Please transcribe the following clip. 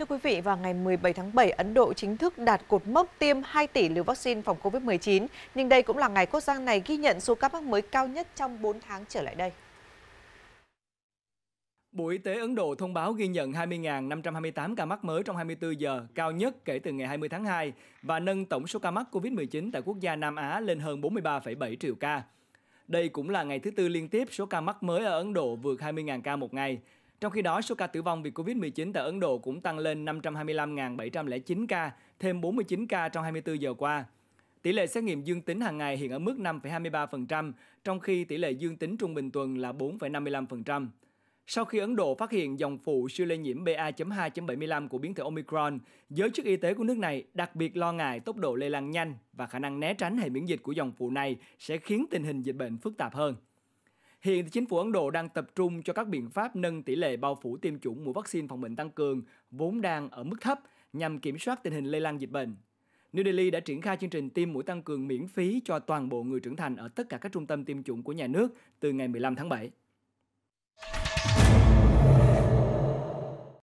Thưa quý vị, vào ngày 17 tháng 7, Ấn Độ chính thức đạt cột mốc tiêm 2 tỷ liều vaccine phòng COVID-19. Nhưng đây cũng là ngày quốc gia này ghi nhận số ca mắc mới cao nhất trong 4 tháng trở lại đây. Bộ Y tế Ấn Độ thông báo ghi nhận 20.528 ca mắc mới trong 24 giờ, cao nhất kể từ ngày 20 tháng 2, và nâng tổng số ca mắc COVID-19 tại quốc gia Nam Á lên hơn 43,7 triệu ca. Đây cũng là ngày thứ tư liên tiếp số ca mắc mới ở Ấn Độ vượt 20.000 ca một ngày, trong khi đó, số ca tử vong vì COVID-19 tại Ấn Độ cũng tăng lên 525.709 ca, thêm 49 ca trong 24 giờ qua. Tỷ lệ xét nghiệm dương tính hàng ngày hiện ở mức 5,23%, trong khi tỷ lệ dương tính trung bình tuần là 4,55%. Sau khi Ấn Độ phát hiện dòng phụ siêu lây nhiễm BA.2.75 của biến thể Omicron, giới chức y tế của nước này đặc biệt lo ngại tốc độ lây lan nhanh và khả năng né tránh hệ miễn dịch của dòng phụ này sẽ khiến tình hình dịch bệnh phức tạp hơn. Hiện thì chính phủ Ấn Độ đang tập trung cho các biện pháp nâng tỷ lệ bao phủ tiêm chủng mũi vaccine phòng bệnh tăng cường vốn đang ở mức thấp nhằm kiểm soát tình hình lây lan dịch bệnh. New Delhi đã triển khai chương trình tiêm mũi tăng cường miễn phí cho toàn bộ người trưởng thành ở tất cả các trung tâm tiêm chủng của nhà nước từ ngày 15 tháng 7.